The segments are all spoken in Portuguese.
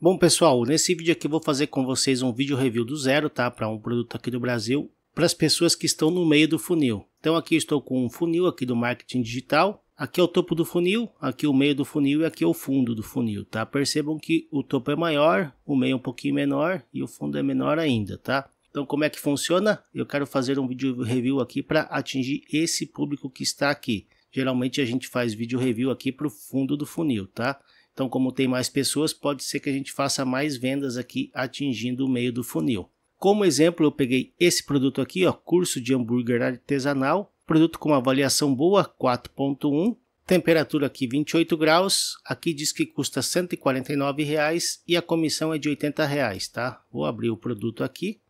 Bom pessoal, nesse vídeo aqui eu vou fazer com vocês um vídeo review do zero, tá? Para um produto aqui do Brasil, para as pessoas que estão no meio do funil. Então aqui estou com um funil aqui do marketing digital, Aqui é o topo do funil, aqui é o meio do funil e aqui é o fundo do funil, tá? Percebam que o topo é maior, o meio é um pouquinho menor e o fundo é menor ainda, tá? Então como é que funciona? Eu quero fazer um vídeo review aqui para atingir esse público que está aqui. Geralmente a gente faz vídeo review aqui para o fundo do funil, tá? Então, como tem mais pessoas, pode ser que a gente faça mais vendas aqui atingindo o meio do funil. Como exemplo, eu peguei esse produto aqui, ó, curso de hambúrguer artesanal, produto com uma avaliação boa, 4.1, temperatura aqui 28 graus, aqui diz que custa 149 reais e a comissão é de 80 reais, tá? Vou abrir o produto aqui.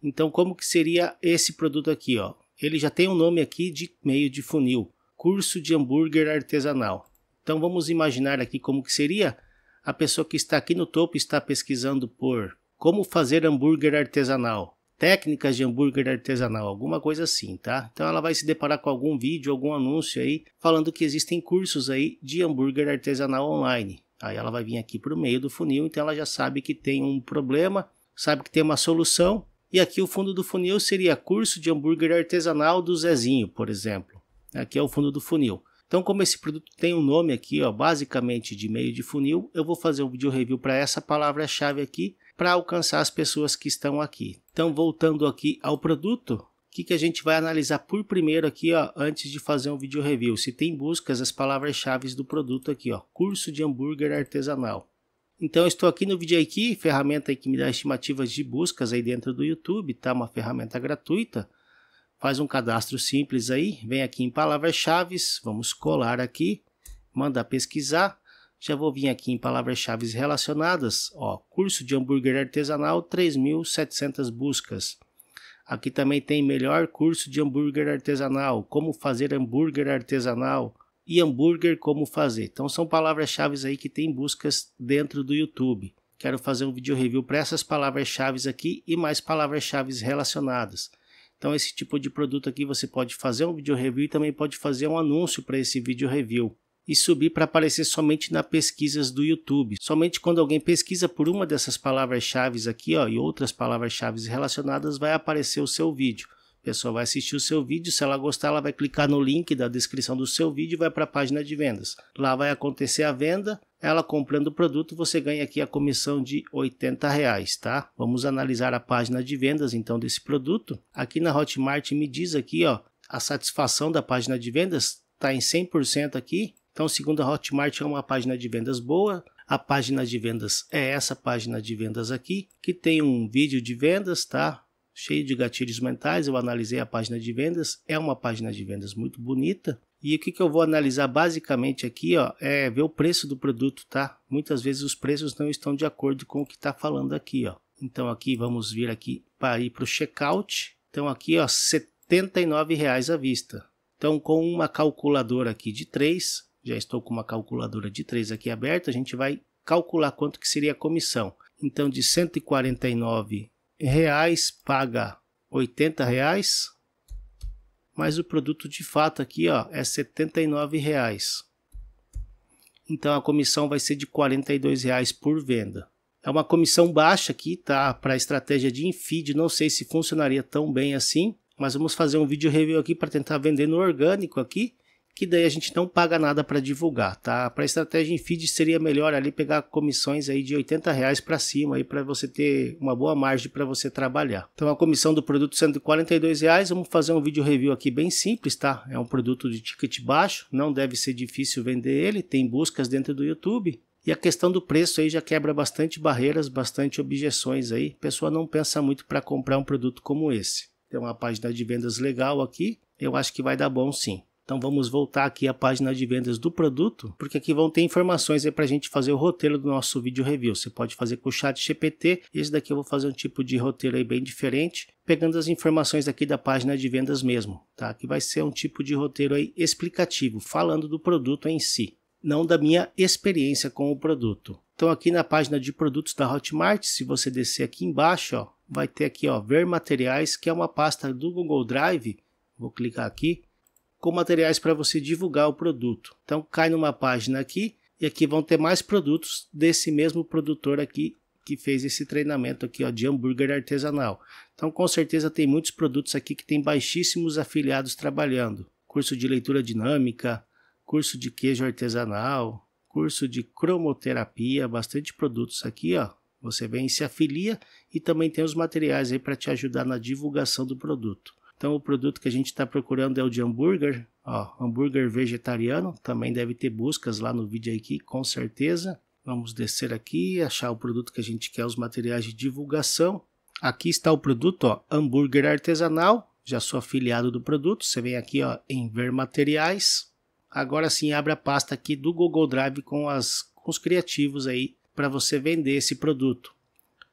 Então, como que seria esse produto aqui, ó? Ele já tem o um nome aqui de meio de funil, curso de hambúrguer artesanal. Então vamos imaginar aqui como que seria a pessoa que está aqui no topo está pesquisando por como fazer hambúrguer artesanal, técnicas de hambúrguer artesanal, alguma coisa assim, tá? Então ela vai se deparar com algum vídeo, algum anúncio aí falando que existem cursos aí de hambúrguer artesanal online. Aí ela vai vir aqui para o meio do funil, então ela já sabe que tem um problema, sabe que tem uma solução. E aqui o fundo do funil seria curso de hambúrguer artesanal do Zezinho, por exemplo. Aqui é o fundo do funil. Então, como esse produto tem um nome aqui, ó, basicamente de meio de funil, eu vou fazer um vídeo review para essa palavra-chave aqui para alcançar as pessoas que estão aqui. Então, voltando aqui ao produto, o que, que a gente vai analisar por primeiro aqui, ó, antes de fazer um vídeo review? Se tem buscas, as palavras-chave do produto aqui, ó, curso de hambúrguer artesanal. Então, estou aqui no aqui, ferramenta que me dá estimativas de buscas aí dentro do YouTube, tá? Uma ferramenta gratuita. Faz um cadastro simples aí, vem aqui em palavras-chave, vamos colar aqui, mandar pesquisar. Já vou vir aqui em palavras-chave relacionadas, ó, curso de hambúrguer artesanal, 3.700 buscas. Aqui também tem melhor curso de hambúrguer artesanal, como fazer hambúrguer artesanal e hambúrguer como fazer. Então são palavras-chave aí que tem buscas dentro do YouTube. Quero fazer um vídeo review para essas palavras-chave aqui e mais palavras-chave relacionadas. Então esse tipo de produto aqui você pode fazer um vídeo review e também pode fazer um anúncio para esse vídeo review e subir para aparecer somente na pesquisas do YouTube. Somente quando alguém pesquisa por uma dessas palavras-chave aqui ó, e outras palavras-chave relacionadas vai aparecer o seu vídeo. A pessoa vai assistir o seu vídeo, se ela gostar, ela vai clicar no link da descrição do seu vídeo e vai para a página de vendas. Lá vai acontecer a venda, ela comprando o produto, você ganha aqui a comissão de 80 reais, tá? Vamos analisar a página de vendas então desse produto. Aqui na Hotmart me diz aqui, ó, a satisfação da página de vendas está em 100% aqui. Então, segundo a Hotmart, é uma página de vendas boa. A página de vendas é essa página de vendas aqui, que tem um vídeo de vendas, tá? Cheio de gatilhos mentais. Eu analisei a página de vendas, é uma página de vendas muito bonita. E o que, que eu vou analisar basicamente aqui ó, é ver o preço do produto, tá? Muitas vezes os preços não estão de acordo com o que está falando aqui, ó. Então aqui vamos vir aqui para ir para o checkout. Então aqui ó, R$ 79,00 à vista. Então com uma calculadora aqui de 3, já estou com uma calculadora de 3 aqui aberta, a gente vai calcular quanto que seria a comissão. Então de R$ 149,00 paga R$ 80,00 mas o produto de fato aqui ó, é R$ 79,00. Então a comissão vai ser de R$ 42,00 por venda. É uma comissão baixa aqui, tá? Para a estratégia de infeed, não sei se funcionaria tão bem assim, mas vamos fazer um vídeo review aqui para tentar vender no orgânico aqui que daí a gente não paga nada para divulgar, tá? Para estratégia em feed seria melhor ali pegar comissões aí de 80 reais para cima aí para você ter uma boa margem para você trabalhar. Então a comissão do produto 142 reais, vamos fazer um vídeo review aqui bem simples, tá? É um produto de ticket baixo, não deve ser difícil vender ele, tem buscas dentro do YouTube. E a questão do preço aí já quebra bastante barreiras, bastante objeções aí. A pessoa não pensa muito para comprar um produto como esse. Tem uma página de vendas legal aqui, eu acho que vai dar bom sim. Então vamos voltar aqui à página de vendas do produto, porque aqui vão ter informações para a gente fazer o roteiro do nosso vídeo review. Você pode fazer com o chat GPT, esse daqui eu vou fazer um tipo de roteiro aí bem diferente, pegando as informações aqui da página de vendas mesmo, tá? Que vai ser um tipo de roteiro aí explicativo, falando do produto em si, não da minha experiência com o produto. Então aqui na página de produtos da Hotmart, se você descer aqui embaixo, ó, vai ter aqui ó, ver materiais, que é uma pasta do Google Drive. Vou clicar aqui com materiais para você divulgar o produto. Então cai numa página aqui e aqui vão ter mais produtos desse mesmo produtor aqui que fez esse treinamento aqui ó, de hambúrguer artesanal. Então com certeza tem muitos produtos aqui que tem baixíssimos afiliados trabalhando. Curso de leitura dinâmica, curso de queijo artesanal, curso de cromoterapia, bastante produtos aqui, ó. Você vem e se afilia e também tem os materiais aí para te ajudar na divulgação do produto. Então o produto que a gente está procurando é o de hambúrguer, ó, hambúrguer vegetariano, também deve ter buscas lá no vídeo aqui, com certeza. Vamos descer aqui, achar o produto que a gente quer, os materiais de divulgação. Aqui está o produto, ó, hambúrguer artesanal, já sou afiliado do produto, você vem aqui ó, em ver materiais. Agora sim, abre a pasta aqui do Google Drive com, as, com os criativos aí para você vender esse produto.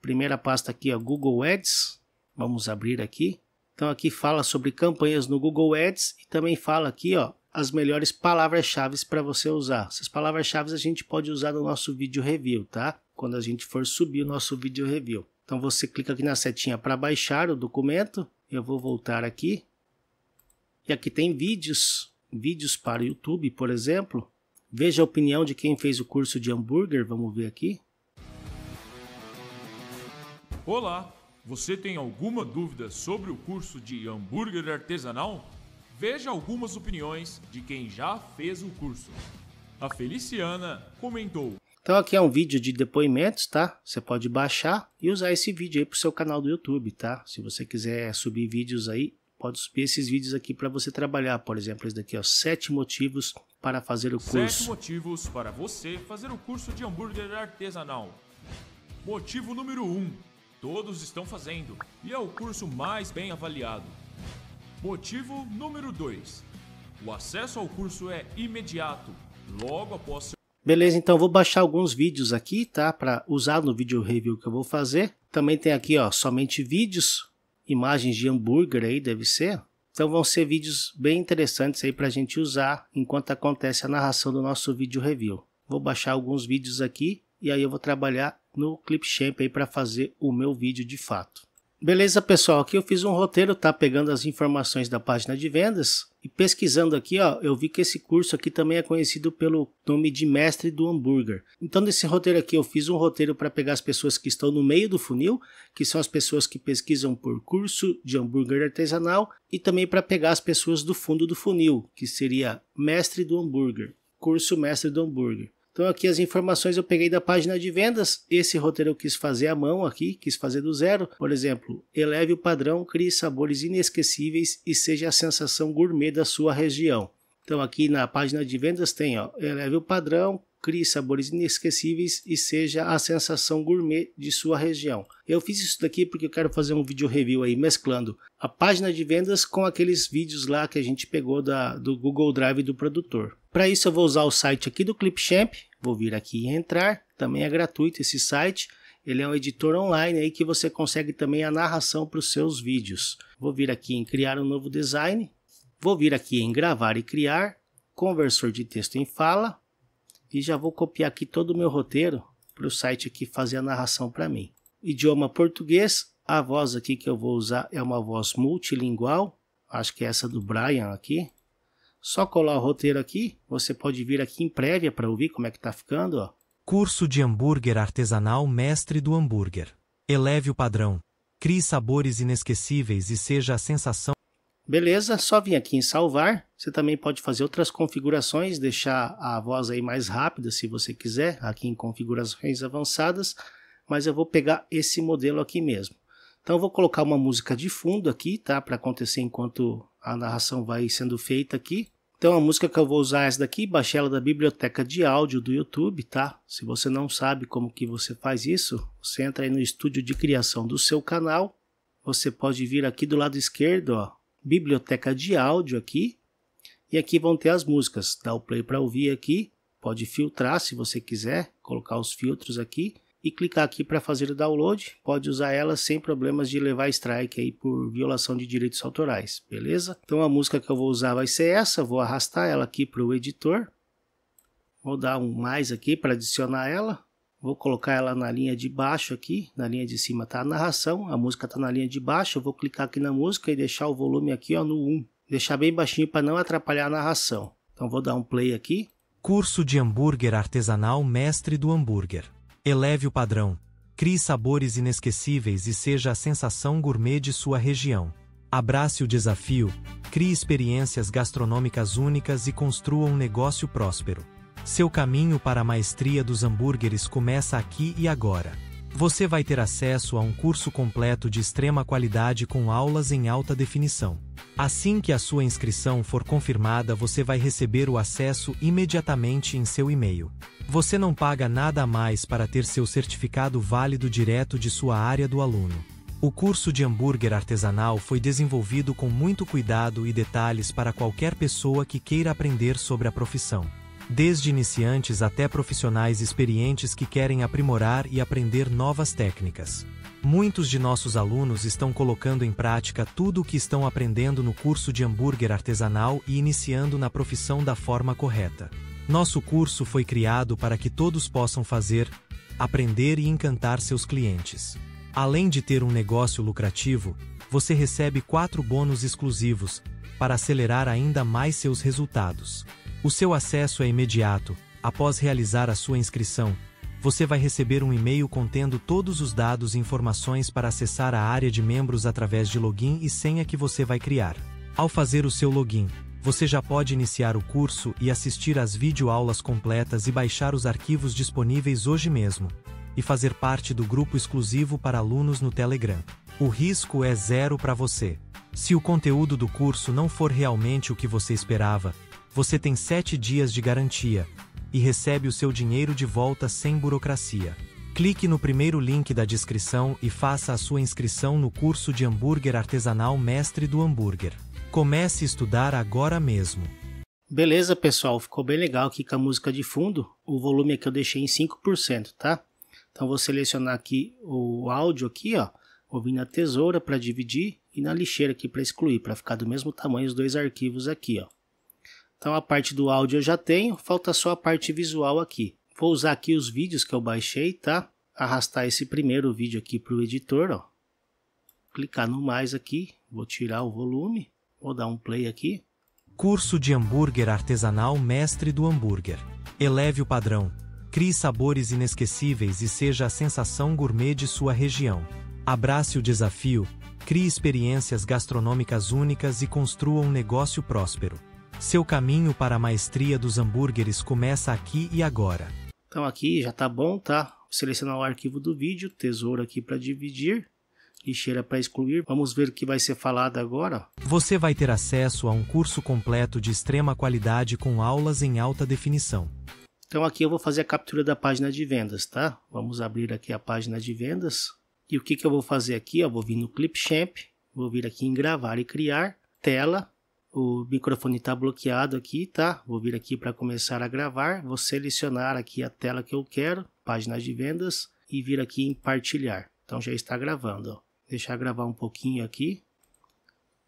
Primeira pasta aqui, ó, Google Ads. Vamos abrir aqui. Então aqui fala sobre campanhas no Google Ads e também fala aqui, ó, as melhores palavras-chave para você usar. Essas palavras-chave a gente pode usar no nosso vídeo review, tá? Quando a gente for subir o nosso vídeo review. Então você clica aqui na setinha para baixar o documento. Eu vou voltar aqui. E aqui tem vídeos, vídeos para o YouTube, por exemplo. Veja a opinião de quem fez o curso de hambúrguer, vamos ver aqui. Olá, você tem alguma dúvida sobre o curso de hambúrguer artesanal? Veja algumas opiniões de quem já fez o curso. A Feliciana comentou: Então, aqui é um vídeo de depoimentos, tá? Você pode baixar e usar esse vídeo aí para o seu canal do YouTube, tá? Se você quiser subir vídeos aí, pode subir esses vídeos aqui para você trabalhar. Por exemplo, esse daqui, ó, sete motivos para fazer o curso. Sete motivos para você fazer o curso de hambúrguer artesanal. Motivo número 1. Um, Todos estão fazendo e é o curso mais bem avaliado. Motivo número 2. O acesso ao curso é imediato, logo após seu Beleza, então vou baixar alguns vídeos aqui, tá? Para usar no vídeo review que eu vou fazer. Também tem aqui, ó, somente vídeos, imagens de hambúrguer aí, deve ser. Então vão ser vídeos bem interessantes aí para a gente usar enquanto acontece a narração do nosso vídeo review. Vou baixar alguns vídeos aqui e aí eu vou trabalhar no Clipchamp aí para fazer o meu vídeo de fato. Beleza, pessoal? Aqui eu fiz um roteiro, tá pegando as informações da página de vendas e pesquisando aqui, ó, eu vi que esse curso aqui também é conhecido pelo nome de mestre do hambúrguer. Então, nesse roteiro aqui eu fiz um roteiro para pegar as pessoas que estão no meio do funil, que são as pessoas que pesquisam por curso de hambúrguer artesanal e também para pegar as pessoas do fundo do funil, que seria mestre do hambúrguer, curso mestre do hambúrguer. Então aqui as informações eu peguei da página de vendas. Esse roteiro eu quis fazer à mão aqui, quis fazer do zero. Por exemplo, eleve o padrão, crie sabores inesquecíveis e seja a sensação gourmet da sua região. Então aqui na página de vendas tem, ó, eleve o padrão, crie sabores inesquecíveis e seja a sensação gourmet de sua região. Eu fiz isso daqui porque eu quero fazer um vídeo review aí mesclando a página de vendas com aqueles vídeos lá que a gente pegou da, do Google Drive do produtor. Para isso eu vou usar o site aqui do Clipchamp, vou vir aqui e entrar, também é gratuito esse site. Ele é um editor online aí que você consegue também a narração para os seus vídeos. Vou vir aqui em criar um novo design, vou vir aqui em gravar e criar, conversor de texto em fala, e já vou copiar aqui todo o meu roteiro para o site aqui fazer a narração para mim. Idioma português, a voz aqui que eu vou usar é uma voz multilingual, acho que é essa do Brian aqui. Só colar o roteiro aqui, você pode vir aqui em prévia para ouvir como é que está ficando. Ó. Curso de hambúrguer artesanal mestre do hambúrguer. Eleve o padrão. Crie sabores inesquecíveis e seja a sensação Beleza, só vim aqui em salvar. Você também pode fazer outras configurações, deixar a voz aí mais rápida se você quiser, aqui em configurações avançadas, mas eu vou pegar esse modelo aqui mesmo. Então eu vou colocar uma música de fundo aqui, tá? Para acontecer enquanto a narração vai sendo feita aqui. Então a música que eu vou usar é essa daqui, baixei ela da biblioteca de áudio do YouTube, tá? Se você não sabe como que você faz isso, você entra aí no estúdio de criação do seu canal. Você pode vir aqui do lado esquerdo, ó, biblioteca de áudio aqui. E aqui vão ter as músicas. Dá o play para ouvir aqui. Pode filtrar se você quiser, colocar os filtros aqui e clicar aqui para fazer o download. Pode usar ela sem problemas de levar strike aí por violação de direitos autorais, beleza? Então a música que eu vou usar vai ser essa. Vou arrastar ela aqui para o editor. Vou dar um mais aqui para adicionar ela. Vou colocar ela na linha de baixo aqui, na linha de cima está a narração, a música está na linha de baixo, eu vou clicar aqui na música e deixar o volume aqui ó, no 1. Deixar bem baixinho para não atrapalhar a narração. Então vou dar um play aqui. Curso de hambúrguer artesanal Mestre do Hambúrguer. Eleve o padrão. Crie sabores inesquecíveis e seja a sensação gourmet de sua região. Abrace o desafio, crie experiências gastronômicas únicas e construa um negócio próspero. Seu caminho para a maestria dos hambúrgueres começa aqui e agora. Você vai ter acesso a um curso completo de extrema qualidade com aulas em alta definição. Assim que a sua inscrição for confirmada, você vai receber o acesso imediatamente em seu e-mail. Você não paga nada a mais para ter seu certificado válido direto de sua área do aluno. O curso de hambúrguer artesanal foi desenvolvido com muito cuidado e detalhes para qualquer pessoa que queira aprender sobre a profissão desde iniciantes até profissionais experientes que querem aprimorar e aprender novas técnicas. Muitos de nossos alunos estão colocando em prática tudo o que estão aprendendo no curso de hambúrguer artesanal e iniciando na profissão da forma correta. Nosso curso foi criado para que todos possam fazer, aprender e encantar seus clientes. Além de ter um negócio lucrativo, você recebe quatro bônus exclusivos para acelerar ainda mais seus resultados. O seu acesso é imediato. Após realizar a sua inscrição, você vai receber um e-mail contendo todos os dados e informações para acessar a área de membros através de login e senha que você vai criar. Ao fazer o seu login, você já pode iniciar o curso e assistir às videoaulas completas e baixar os arquivos disponíveis hoje mesmo, e fazer parte do grupo exclusivo para alunos no Telegram. O risco é zero para você. Se o conteúdo do curso não for realmente o que você esperava, você tem 7 dias de garantia e recebe o seu dinheiro de volta sem burocracia. Clique no primeiro link da descrição e faça a sua inscrição no curso de hambúrguer artesanal Mestre do Hambúrguer. Comece a estudar agora mesmo. Beleza, pessoal, ficou bem legal aqui com a música de fundo. O volume aqui eu deixei em 5%, tá? Então vou selecionar aqui o áudio aqui, ó, vou vir na tesoura para dividir e na lixeira aqui para excluir, para ficar do mesmo tamanho os dois arquivos aqui, ó. Então a parte do áudio eu já tenho, falta só a parte visual aqui. Vou usar aqui os vídeos que eu baixei, tá? Arrastar esse primeiro vídeo aqui para o editor, ó. Clicar no mais aqui, vou tirar o volume, vou dar um play aqui. Curso de hambúrguer artesanal Mestre do Hambúrguer. Eleve o padrão, crie sabores inesquecíveis e seja a sensação gourmet de sua região. Abrace o desafio, crie experiências gastronômicas únicas e construa um negócio próspero. Seu caminho para a maestria dos hambúrgueres começa aqui e agora. Então aqui já tá bom, tá? Selecionar o arquivo do vídeo, tesouro aqui para dividir, lixeira para excluir. Vamos ver o que vai ser falado agora. Você vai ter acesso a um curso completo de extrema qualidade com aulas em alta definição. Então aqui eu vou fazer a captura da página de vendas, tá? Vamos abrir aqui a página de vendas. E o que, que eu vou fazer aqui? Eu vou vir no Clipchamp, vou vir aqui em gravar e criar, tela, o microfone está bloqueado aqui, tá? Vou vir aqui para começar a gravar. Vou selecionar aqui a tela que eu quero, páginas de vendas, e vir aqui em partilhar. Então já está gravando. Deixar gravar um pouquinho aqui.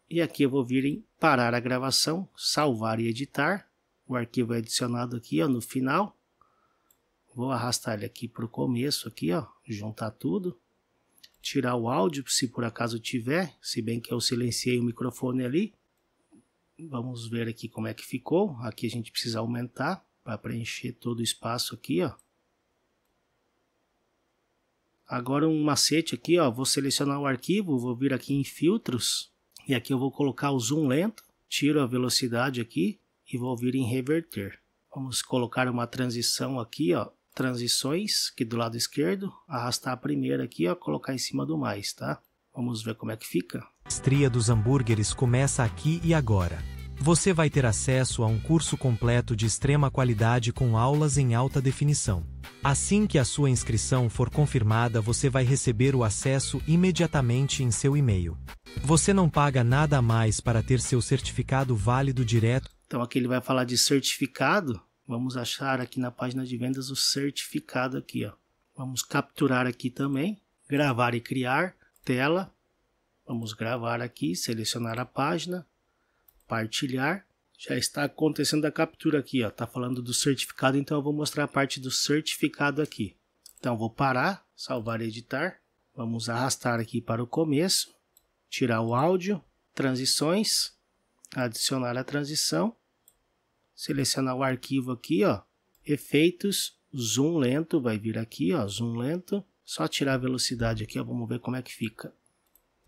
E aqui eu vou vir em parar a gravação, salvar e editar. O arquivo é adicionado aqui ó, no final. Vou arrastar ele aqui para o começo, aqui, ó, juntar tudo tirar o áudio se por acaso tiver, se bem que eu silenciei o microfone ali. Vamos ver aqui como é que ficou. Aqui a gente precisa aumentar para preencher todo o espaço aqui, ó. Agora um macete aqui, ó, vou selecionar o arquivo, vou vir aqui em filtros e aqui eu vou colocar o zoom lento, tiro a velocidade aqui e vou vir em reverter. Vamos colocar uma transição aqui, ó, transições, que do lado esquerdo, arrastar a primeira aqui, ó, colocar em cima do mais, tá? Vamos ver como é que fica. Estria dos hambúrgueres começa aqui e agora. Você vai ter acesso a um curso completo de extrema qualidade com aulas em alta definição. Assim que a sua inscrição for confirmada, você vai receber o acesso imediatamente em seu e-mail. Você não paga nada a mais para ter seu certificado válido direto. Então aqui ele vai falar de certificado. Vamos achar aqui na página de vendas o certificado aqui, ó. Vamos capturar aqui também, gravar e criar tela. Vamos gravar aqui, selecionar a página, partilhar. Já está acontecendo a captura aqui, ó. Tá falando do certificado, então eu vou mostrar a parte do certificado aqui. Então vou parar, salvar e editar. Vamos arrastar aqui para o começo, tirar o áudio, transições, adicionar a transição, selecionar o arquivo aqui, ó, efeitos, zoom lento, vai vir aqui, ó, zoom lento, só tirar a velocidade aqui, ó, vamos ver como é que fica.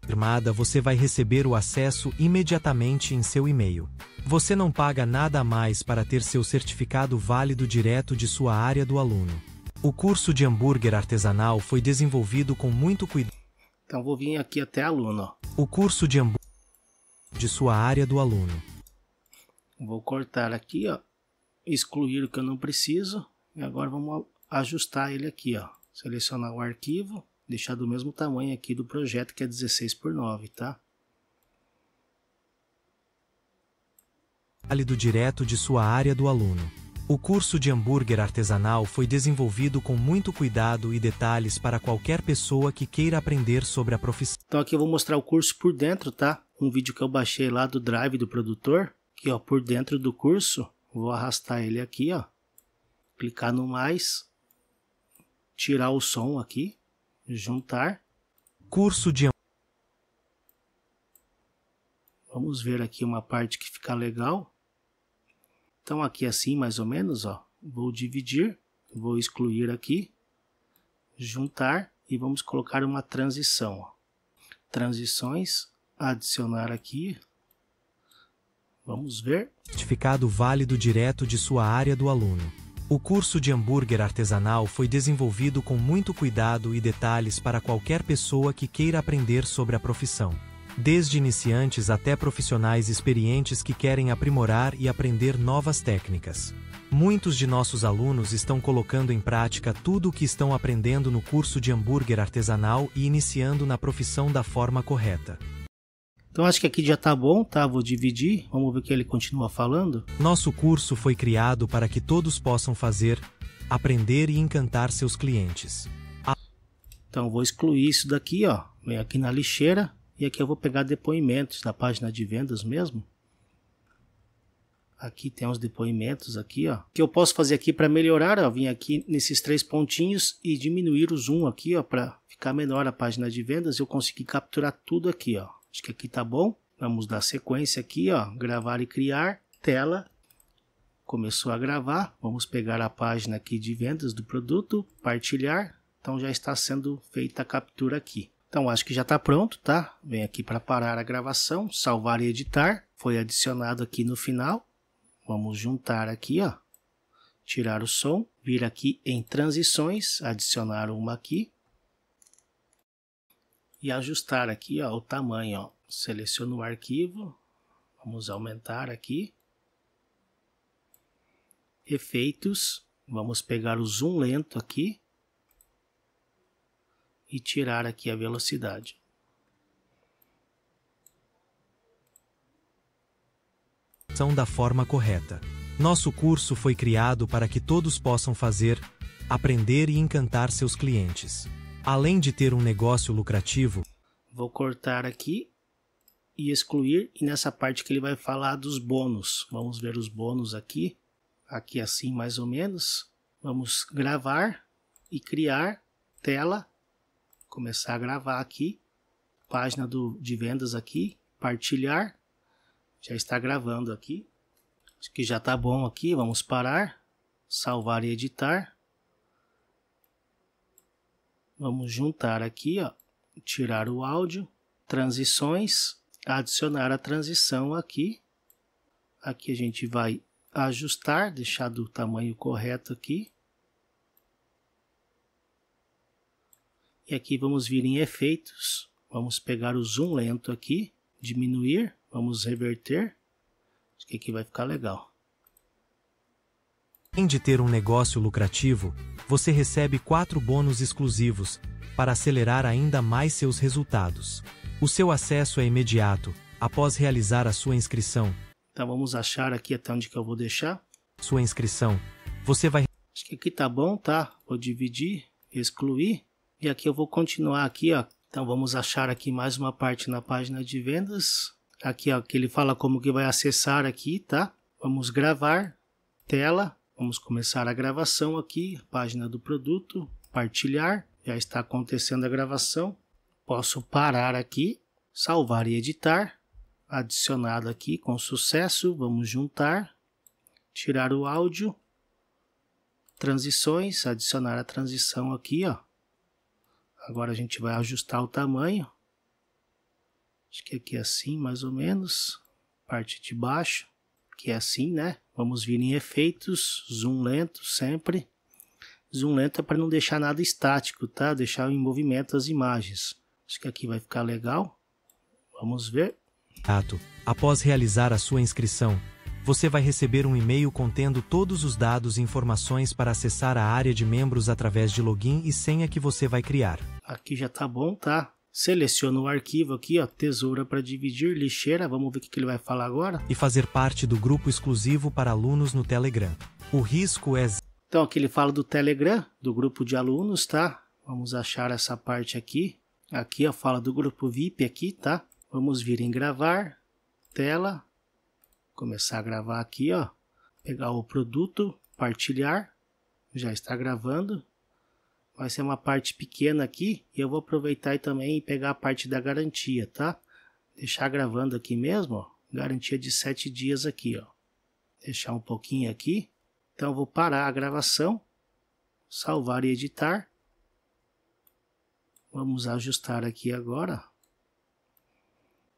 Firmada, você vai receber o acesso imediatamente em seu e-mail. Você não paga nada a mais para ter seu certificado válido direto de sua área do aluno. O curso de hambúrguer artesanal foi desenvolvido com muito cuidado. Então vou vir aqui até aluno. Ó. O curso de hambúrguer de sua área do aluno. Vou cortar aqui, ó, excluir o que eu não preciso. E agora vamos ajustar ele aqui, ó selecionar o arquivo, deixar do mesmo tamanho aqui do projeto que é 16 por 9, tá? do direto de sua área do aluno. O curso de hambúrguer artesanal foi desenvolvido com muito cuidado e detalhes para qualquer pessoa que queira aprender sobre a profissão. Então aqui eu vou mostrar o curso por dentro, tá? Um vídeo que eu baixei lá do Drive do produtor, que ó, por dentro do curso, vou arrastar ele aqui, ó. Clicar no mais, tirar o som aqui, juntar. Curso de Vamos ver aqui uma parte que fica legal. Então aqui assim, mais ou menos, ó. Vou dividir, vou excluir aqui, juntar e vamos colocar uma transição, ó. Transições, adicionar aqui. Vamos ver. Certificado válido direto de sua área do aluno. O curso de hambúrguer artesanal foi desenvolvido com muito cuidado e detalhes para qualquer pessoa que queira aprender sobre a profissão. Desde iniciantes até profissionais experientes que querem aprimorar e aprender novas técnicas. Muitos de nossos alunos estão colocando em prática tudo o que estão aprendendo no curso de hambúrguer artesanal e iniciando na profissão da forma correta. Então acho que aqui já tá bom, tá? Vou dividir, vamos ver o que ele continua falando. Nosso curso foi criado para que todos possam fazer, aprender e encantar seus clientes. A... Então vou excluir isso daqui, ó. Vem aqui na lixeira e aqui eu vou pegar depoimentos na página de vendas mesmo. Aqui tem uns depoimentos aqui, ó. O que eu posso fazer aqui para melhorar, ó, vim aqui nesses três pontinhos e diminuir o zoom aqui, ó, para ficar menor a página de vendas. Eu consegui capturar tudo aqui, ó. Acho que aqui tá bom. Vamos dar sequência aqui, ó, gravar e criar, tela. Começou a gravar, vamos pegar a página aqui de vendas do produto, partilhar. Então já está sendo feita a captura aqui. Então acho que já está pronto, tá? Vem aqui para parar a gravação, salvar e editar. Foi adicionado aqui no final. Vamos juntar aqui, ó. Tirar o som, vir aqui em transições, adicionar uma aqui e ajustar aqui ó, o tamanho. Ó. Seleciono o arquivo, vamos aumentar aqui. Efeitos, vamos pegar o zoom lento aqui e tirar aqui a velocidade. São da forma correta. Nosso curso foi criado para que todos possam fazer, aprender e encantar seus clientes além de ter um negócio lucrativo. Vou cortar aqui e excluir, e nessa parte que ele vai falar dos bônus. Vamos ver os bônus aqui, aqui assim mais ou menos. Vamos gravar e criar tela, começar a gravar aqui, página do, de vendas aqui, partilhar, já está gravando aqui. Acho que já está bom aqui, vamos parar, salvar e editar. Vamos juntar aqui, ó, tirar o áudio, transições, adicionar a transição aqui. Aqui a gente vai ajustar, deixar do tamanho correto aqui. E aqui vamos vir em efeitos, vamos pegar o zoom lento aqui, diminuir, vamos reverter. Acho que aqui vai ficar legal. Além de ter um negócio lucrativo, você recebe quatro bônus exclusivos para acelerar ainda mais seus resultados. O seu acesso é imediato após realizar a sua inscrição. Então vamos achar aqui até onde que eu vou deixar. Sua inscrição. Você vai Acho que aqui tá bom, tá? Vou dividir, excluir e aqui eu vou continuar aqui, ó. Então vamos achar aqui mais uma parte na página de vendas. Aqui ó, que ele fala como que vai acessar aqui, tá? Vamos gravar tela Vamos começar a gravação aqui, página do produto, partilhar. Já está acontecendo a gravação. Posso parar aqui, salvar e editar. Adicionado aqui com sucesso, vamos juntar, tirar o áudio, transições, adicionar a transição aqui, ó. Agora a gente vai ajustar o tamanho. Acho que aqui é assim, mais ou menos, parte de baixo que é assim, né? Vamos vir em efeitos, zoom lento sempre. Zoom lento é para não deixar nada estático, tá? Deixar em movimento as imagens. Acho que aqui vai ficar legal. Vamos ver. Ato. Após realizar a sua inscrição, você vai receber um e-mail contendo todos os dados e informações para acessar a área de membros através de login e senha que você vai criar. Aqui já tá bom, tá? Seleciono o arquivo aqui, ó, tesoura para dividir, lixeira, vamos ver o que ele vai falar agora. E fazer parte do grupo exclusivo para alunos no Telegram. O risco é... Então aqui ele fala do Telegram, do grupo de alunos, tá? Vamos achar essa parte aqui. Aqui, ó, fala do grupo VIP aqui, tá? Vamos vir em gravar, tela, começar a gravar aqui, ó. Pegar o produto, partilhar, já está gravando vai ser uma parte pequena aqui e eu vou aproveitar e também pegar a parte da garantia, tá? Deixar gravando aqui mesmo, ó, garantia de 7 dias aqui, ó. Deixar um pouquinho aqui. Então eu vou parar a gravação, salvar e editar. Vamos ajustar aqui agora.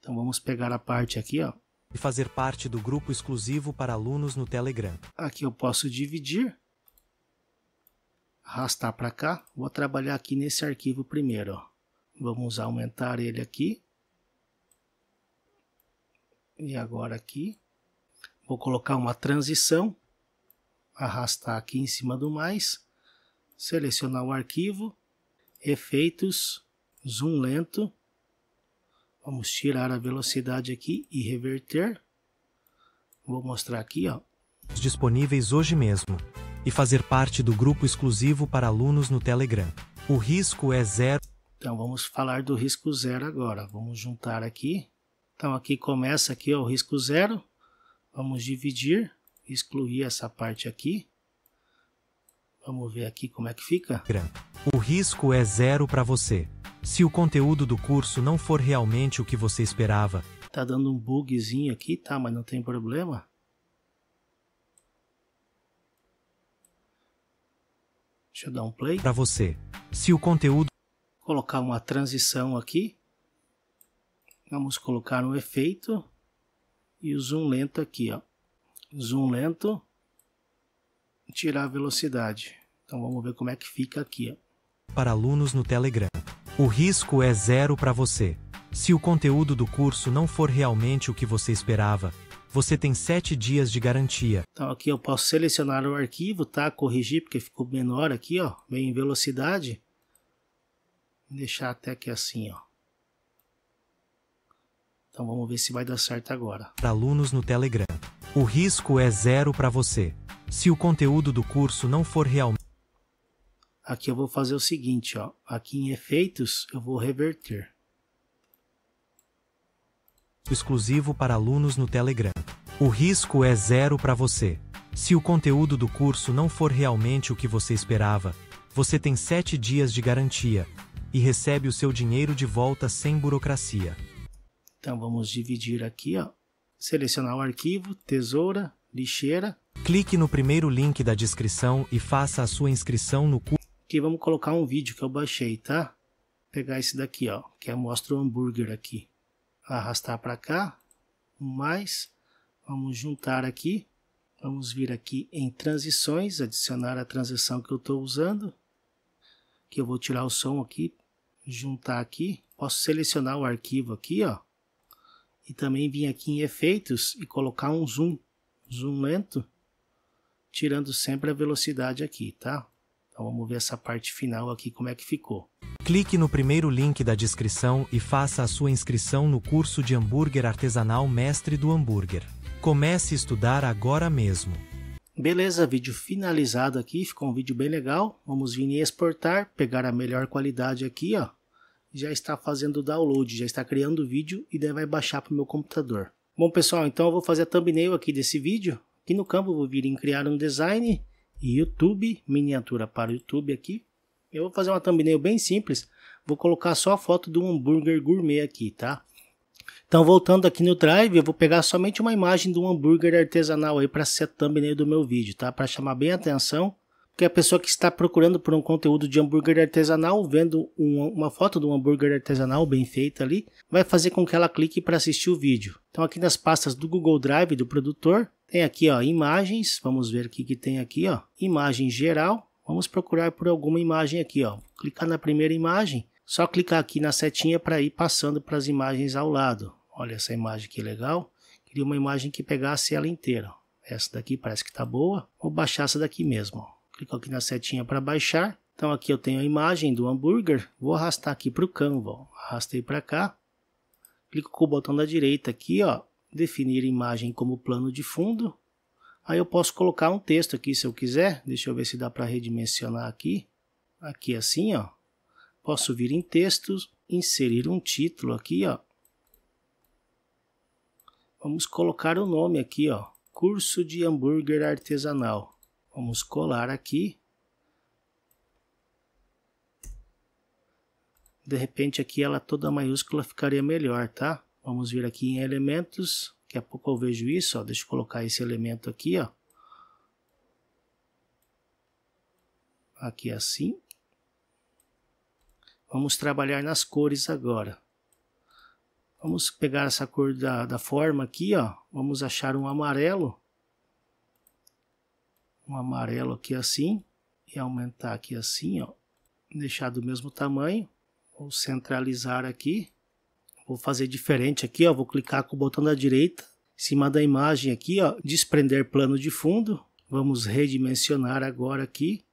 Então vamos pegar a parte aqui, ó. E fazer parte do grupo exclusivo para alunos no Telegram. Aqui eu posso dividir arrastar para cá, vou trabalhar aqui nesse arquivo primeiro. Vamos aumentar ele aqui. E agora aqui, vou colocar uma transição, arrastar aqui em cima do mais, selecionar o arquivo, efeitos, zoom lento, vamos tirar a velocidade aqui e reverter. Vou mostrar aqui, ó. Disponíveis hoje mesmo e fazer parte do grupo exclusivo para alunos no Telegram. O risco é zero. Então vamos falar do risco zero agora. Vamos juntar aqui. Então aqui começa aqui ó, o risco zero. Vamos dividir, excluir essa parte aqui. Vamos ver aqui como é que fica. O risco é zero para você. Se o conteúdo do curso não for realmente o que você esperava. Tá dando um bugzinho aqui, tá? Mas não tem problema. Deixa eu dar um play. Para você, se o conteúdo. Colocar uma transição aqui. Vamos colocar um efeito e o zoom lento aqui, ó. Zoom lento. Tirar a velocidade. Então vamos ver como é que fica aqui, ó. Para alunos no Telegram, o risco é zero para você. Se o conteúdo do curso não for realmente o que você esperava, você tem 7 dias de garantia. Então aqui eu posso selecionar o arquivo, tá? Corrigir porque ficou menor aqui, ó, bem em velocidade. Vou deixar até aqui assim, ó. Então vamos ver se vai dar certo agora. Para alunos no Telegram, o risco é zero para você. Se o conteúdo do curso não for realmente Aqui eu vou fazer o seguinte, ó. Aqui em efeitos eu vou reverter exclusivo para alunos no Telegram. O risco é zero para você. Se o conteúdo do curso não for realmente o que você esperava, você tem 7 dias de garantia e recebe o seu dinheiro de volta sem burocracia. Então vamos dividir aqui, ó. Selecionar o arquivo, tesoura, lixeira. Clique no primeiro link da descrição e faça a sua inscrição no curso. Aqui vamos colocar um vídeo que eu baixei, tá? Vou pegar esse daqui, ó, que é mostra o hambúrguer aqui arrastar para cá, mais, vamos juntar aqui, vamos vir aqui em transições, adicionar a transição que eu estou usando, que eu vou tirar o som aqui, juntar aqui, posso selecionar o arquivo aqui, ó, e também vir aqui em efeitos e colocar um zoom, zoom lento, tirando sempre a velocidade aqui, tá? Então vamos ver essa parte final aqui como é que ficou. Clique no primeiro link da descrição e faça a sua inscrição no curso de hambúrguer artesanal Mestre do Hambúrguer. Comece a estudar agora mesmo. Beleza, vídeo finalizado aqui, ficou um vídeo bem legal. Vamos vir em exportar, pegar a melhor qualidade aqui, ó. Já está fazendo o download, já está criando o vídeo e daí vai baixar para o meu computador. Bom pessoal, então eu vou fazer a thumbnail aqui desse vídeo. Aqui no campo eu vou vir em criar um design e YouTube, miniatura para o YouTube aqui. Eu vou fazer uma thumbnail bem simples. Vou colocar só a foto do hambúrguer gourmet aqui, tá? Então, voltando aqui no Drive, eu vou pegar somente uma imagem do hambúrguer artesanal aí para ser a thumbnail do meu vídeo, tá? Para chamar bem a atenção, porque a pessoa que está procurando por um conteúdo de hambúrguer artesanal, vendo uma foto de um hambúrguer artesanal bem feita ali, vai fazer com que ela clique para assistir o vídeo. Então, aqui nas pastas do Google Drive do produtor, tem aqui, ó, imagens, vamos ver o que tem aqui, ó, imagem geral, Vamos procurar por alguma imagem aqui, ó. Clicar na primeira imagem, só clicar aqui na setinha para ir passando para as imagens ao lado. Olha essa imagem que legal. Queria uma imagem que pegasse ela inteira. Essa daqui parece que está boa. Vou baixar essa daqui mesmo. Ó. Clico aqui na setinha para baixar. Então aqui eu tenho a imagem do hambúrguer. Vou arrastar aqui para o Canva. Ó. Arrastei para cá. Clico com o botão da direita aqui, ó. Definir imagem como plano de fundo. Aí eu posso colocar um texto aqui se eu quiser. Deixa eu ver se dá para redimensionar aqui. Aqui assim, ó. Posso vir em textos, inserir um título aqui, ó. Vamos colocar o um nome aqui, ó. Curso de hambúrguer artesanal. Vamos colar aqui. De repente aqui ela toda maiúscula ficaria melhor, tá? Vamos vir aqui em elementos, Daqui a pouco eu vejo isso, ó. Deixa eu colocar esse elemento aqui, ó. Aqui assim. Vamos trabalhar nas cores agora. Vamos pegar essa cor da, da forma aqui, ó. Vamos achar um amarelo. Um amarelo aqui assim. E aumentar aqui assim, ó. Deixar do mesmo tamanho. Vou centralizar aqui. Vou fazer diferente aqui, ó, vou clicar com o botão da direita, em cima da imagem aqui, ó, desprender plano de fundo. Vamos redimensionar agora aqui.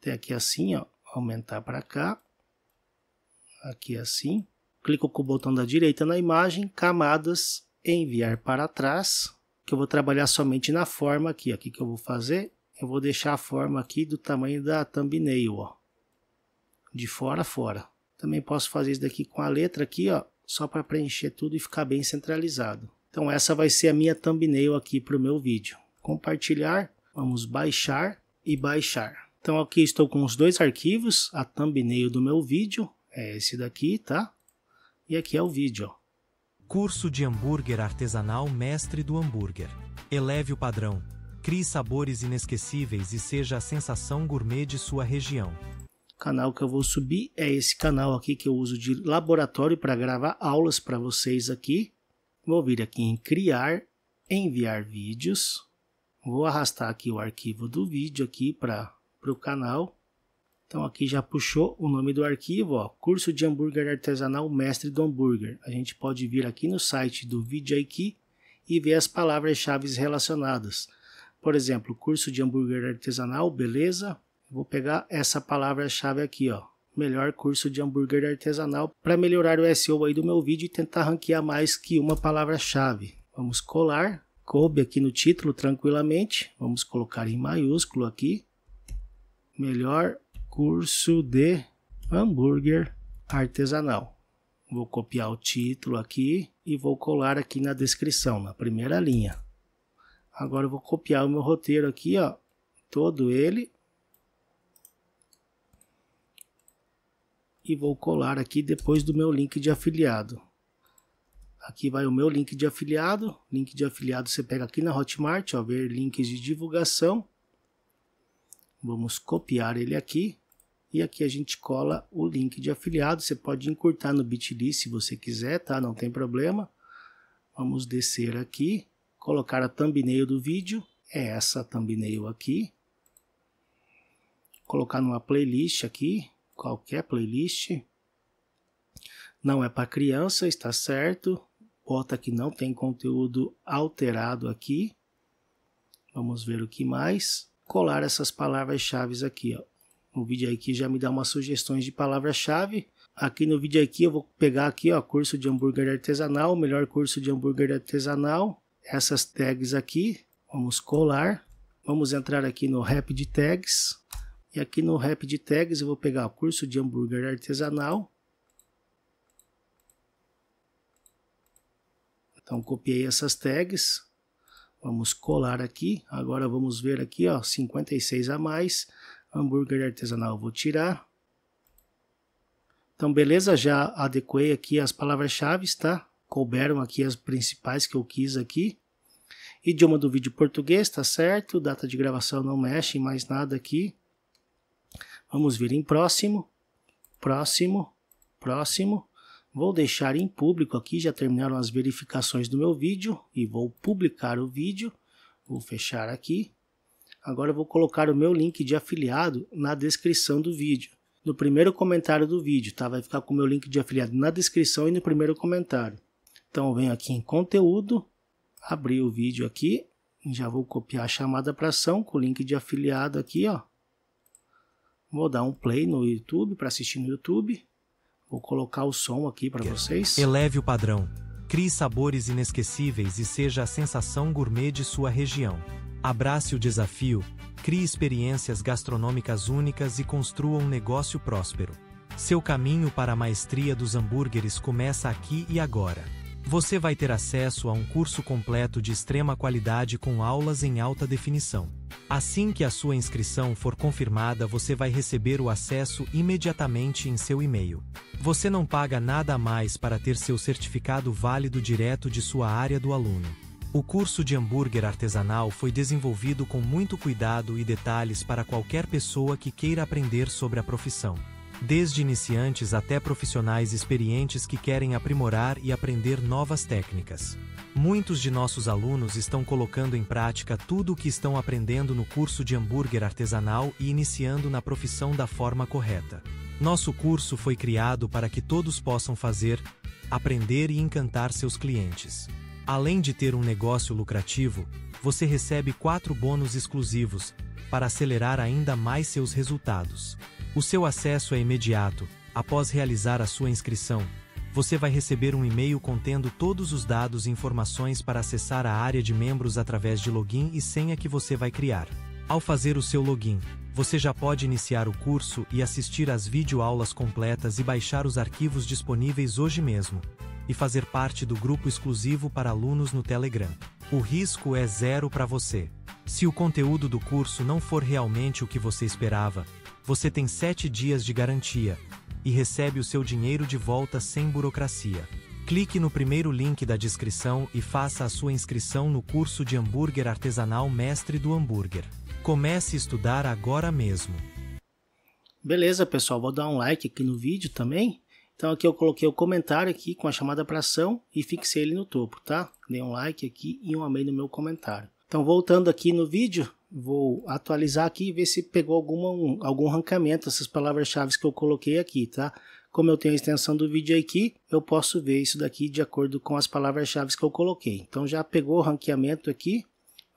Até aqui assim, ó, aumentar para cá. Aqui assim. Clico com o botão da direita na imagem, camadas, enviar para trás. Que eu vou trabalhar somente na forma aqui. Aqui que eu vou fazer, eu vou deixar a forma aqui do tamanho da thumbnail, ó. De fora a fora. Também posso fazer isso daqui com a letra aqui, ó, só para preencher tudo e ficar bem centralizado. Então essa vai ser a minha thumbnail aqui para o meu vídeo. Compartilhar, vamos baixar e baixar. Então aqui estou com os dois arquivos, a thumbnail do meu vídeo, é esse daqui, tá? E aqui é o vídeo. Ó. Curso de hambúrguer artesanal Mestre do Hambúrguer. Eleve o padrão, crie sabores inesquecíveis e seja a sensação gourmet de sua região canal que eu vou subir é esse canal aqui que eu uso de laboratório para gravar aulas para vocês aqui. Vou vir aqui em criar, enviar vídeos. Vou arrastar aqui o arquivo do vídeo aqui para o canal. Então aqui já puxou o nome do arquivo, ó, curso de hambúrguer artesanal mestre do hambúrguer. A gente pode vir aqui no site do aqui e ver as palavras-chave relacionadas. Por exemplo, curso de hambúrguer artesanal, beleza? Vou pegar essa palavra-chave aqui, ó. Melhor curso de hambúrguer artesanal para melhorar o SEO aí do meu vídeo e tentar ranquear mais que uma palavra-chave. Vamos colar, coube aqui no título tranquilamente. Vamos colocar em maiúsculo aqui. Melhor curso de hambúrguer artesanal. Vou copiar o título aqui e vou colar aqui na descrição, na primeira linha. Agora vou copiar o meu roteiro aqui, ó, todo ele e vou colar aqui depois do meu link de afiliado. Aqui vai o meu link de afiliado, link de afiliado você pega aqui na Hotmart, ó, ver links de divulgação. Vamos copiar ele aqui e aqui a gente cola o link de afiliado, você pode encurtar no bit.ly se você quiser, tá? Não tem problema. Vamos descer aqui, colocar a thumbnail do vídeo, é essa thumbnail aqui. Colocar numa playlist aqui, qualquer playlist. Não é para criança, está certo. Bota que não tem conteúdo alterado aqui. Vamos ver o que mais. Colar essas palavras-chave aqui. Ó. No vídeo aqui já me dá umas sugestões de palavra-chave. Aqui no vídeo aqui eu vou pegar aqui ó, curso de hambúrguer artesanal, melhor curso de hambúrguer artesanal. Essas tags aqui, vamos colar. Vamos entrar aqui no Rapid Tags. E aqui no rap de tags eu vou pegar o curso de hambúrguer artesanal. Então copiei essas tags. Vamos colar aqui. Agora vamos ver aqui, ó, 56 a mais. Hambúrguer artesanal vou tirar. Então beleza, já adequei aqui as palavras-chave, tá? Couberam aqui as principais que eu quis aqui. Idioma do vídeo português, tá certo? Data de gravação não mexe em mais nada aqui. Vamos vir em próximo, próximo, próximo. Vou deixar em público aqui, já terminaram as verificações do meu vídeo e vou publicar o vídeo. Vou fechar aqui. Agora vou colocar o meu link de afiliado na descrição do vídeo. No primeiro comentário do vídeo, tá? Vai ficar com o meu link de afiliado na descrição e no primeiro comentário. Então eu venho aqui em conteúdo, abrir o vídeo aqui, já vou copiar a chamada para ação com o link de afiliado aqui, ó. Vou dar um play no YouTube para assistir no YouTube. Vou colocar o som aqui para vocês. Eleve o padrão. Crie sabores inesquecíveis e seja a sensação gourmet de sua região. Abrace o desafio, crie experiências gastronômicas únicas e construa um negócio próspero. Seu caminho para a maestria dos hambúrgueres começa aqui e agora. Você vai ter acesso a um curso completo de extrema qualidade com aulas em alta definição. Assim que a sua inscrição for confirmada, você vai receber o acesso imediatamente em seu e-mail. Você não paga nada a mais para ter seu certificado válido direto de sua área do aluno. O curso de hambúrguer artesanal foi desenvolvido com muito cuidado e detalhes para qualquer pessoa que queira aprender sobre a profissão desde iniciantes até profissionais experientes que querem aprimorar e aprender novas técnicas. Muitos de nossos alunos estão colocando em prática tudo o que estão aprendendo no curso de hambúrguer artesanal e iniciando na profissão da forma correta. Nosso curso foi criado para que todos possam fazer, aprender e encantar seus clientes. Além de ter um negócio lucrativo, você recebe quatro bônus exclusivos, para acelerar ainda mais seus resultados. O seu acesso é imediato. Após realizar a sua inscrição, você vai receber um e-mail contendo todos os dados e informações para acessar a área de membros através de login e senha que você vai criar. Ao fazer o seu login, você já pode iniciar o curso e assistir às videoaulas completas e baixar os arquivos disponíveis hoje mesmo, e fazer parte do grupo exclusivo para alunos no Telegram. O risco é zero para você. Se o conteúdo do curso não for realmente o que você esperava, você tem 7 dias de garantia e recebe o seu dinheiro de volta sem burocracia. Clique no primeiro link da descrição e faça a sua inscrição no curso de hambúrguer artesanal Mestre do Hambúrguer. Comece a estudar agora mesmo. Beleza, pessoal, vou dar um like aqui no vídeo também. Então aqui eu coloquei o comentário aqui com a chamada para ação e fixei ele no topo, tá? Dei um like aqui e um amei no meu comentário. Então voltando aqui no vídeo, vou atualizar aqui e ver se pegou alguma, algum arrancamento, essas palavras-chave que eu coloquei aqui, tá? Como eu tenho a extensão do vídeo aqui, eu posso ver isso daqui de acordo com as palavras-chave que eu coloquei. Então já pegou o ranqueamento aqui,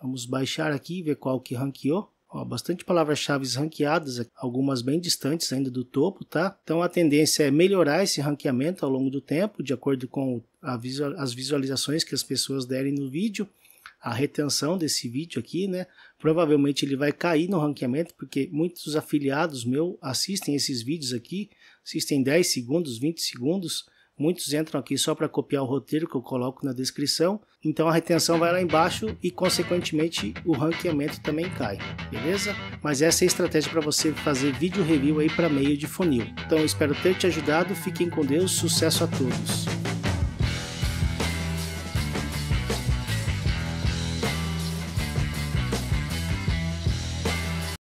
vamos baixar aqui e ver qual que ranqueou. Ó, bastante palavras-chave ranqueadas, algumas bem distantes ainda do topo, tá? Então a tendência é melhorar esse ranqueamento ao longo do tempo, de acordo com visual, as visualizações que as pessoas derem no vídeo a retenção desse vídeo aqui, né? Provavelmente ele vai cair no ranqueamento, porque muitos afiliados meu assistem esses vídeos aqui, assistem 10 segundos, 20 segundos, muitos entram aqui só para copiar o roteiro que eu coloco na descrição, então a retenção vai lá embaixo e consequentemente o ranqueamento também cai, beleza? Mas essa é a estratégia para você fazer vídeo review aí para meio de funil. Então espero ter te ajudado, fiquem com Deus, sucesso a todos!